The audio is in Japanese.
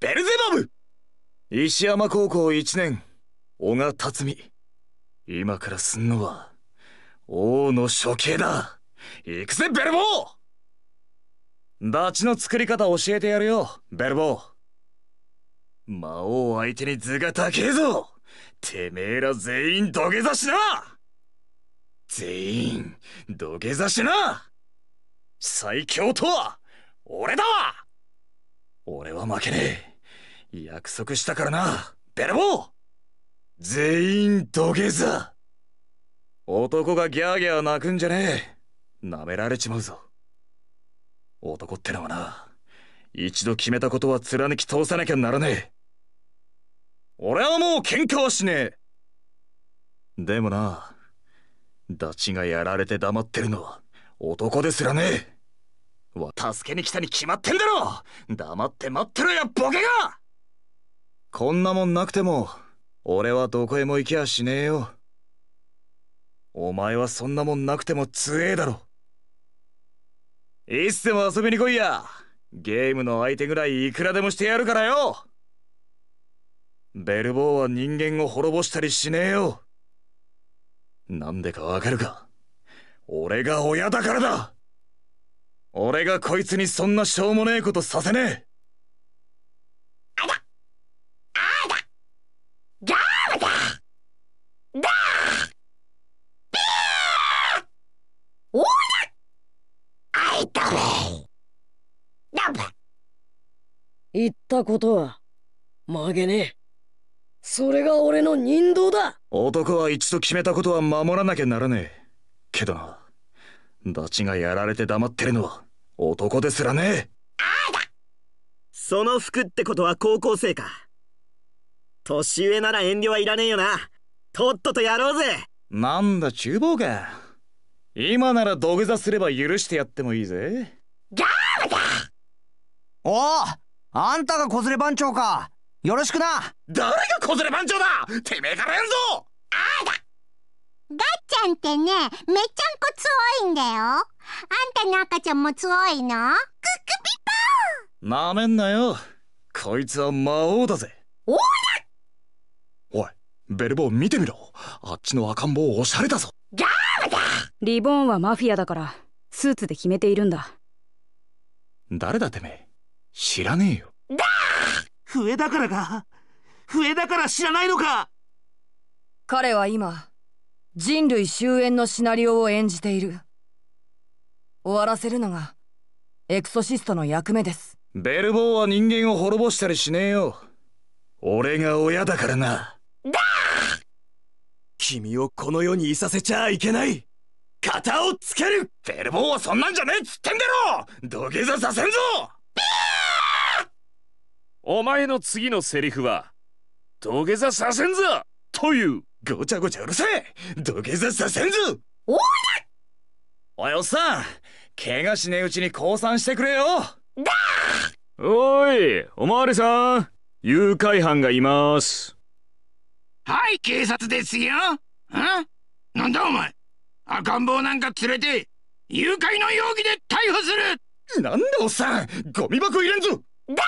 ベルゼバブ石山高校1年小賀辰巳今からすんのは王の処刑だ行くぜベルボーダチの作り方教えてやるよベルボー魔王相手に図が高えぞてめえら全員土下座しな全員土下座しな最強とは俺だわ俺は負けねえ約束したからなベルボー全員土下座男がギャーギャー泣くんじゃねえ舐められちまうぞ男ってのはな一度決めたことは貫き通さなきゃならねえ俺はもう喧嘩はしねえでもなダチがやられて黙ってるのは男ですらねえ助けに来たに決まってんだろ黙って待ってろやボケがこんなもんなくても、俺はどこへも行きゃしねえよ。お前はそんなもんなくても強えだろ。いつでも遊びに来いや。ゲームの相手ぐらいいくらでもしてやるからよ。ベルボーは人間を滅ぼしたりしねえよ。なんでかわかるか俺が親だからだ俺がこいつにそんなしょうもねえことさせねえ行ったダンプ言ったことは曲げねえそれが俺の人道だ男は一度決めたことは守らなきゃならねえけどなダチがやられて黙ってるのは男ですらねえあだその服ってことは高校生か年上なら遠慮はいらねえよなとっととやろうぜなんだ厨房か今なら土下座すれば許してやってもいいぜガーだおおあんたが小連れ番長かよろしくな誰が小連れ番長だてめえからやるぞあーだガッちゃんってねめっちゃんこ強いんだよあんたの赤ちゃんも強いのクックピポーなめんなよこいつは魔王だぜおいベルボー見てみろあっちの赤ん坊おしゃれだぞリボーンはマフィアだからスーツで決めているんだ誰だてめえ知らねえよだ笛だからか笛だから知らないのか彼は今人類終焉のシナリオを演じている終わらせるのがエクソシストの役目ですベルボーは人間を滅ぼしたりしねえよ俺が親だからな君をこの世にいさせちゃいけない肩をつけるベルボーはそんなんじゃねえっつってんだろ土下座させんぞお前の次のセリフは土下座させんぞというごちゃごちゃうるせえ土下座させんぞおいおいおっさん怪我しねえうちに降参してくれよだおいおまわりさん誘拐犯がいますはい警察ですよんなんだお前赤ん坊なんか連れて誘拐の容疑で逮捕するなんだおっさんゴミ箱入れんぞバーン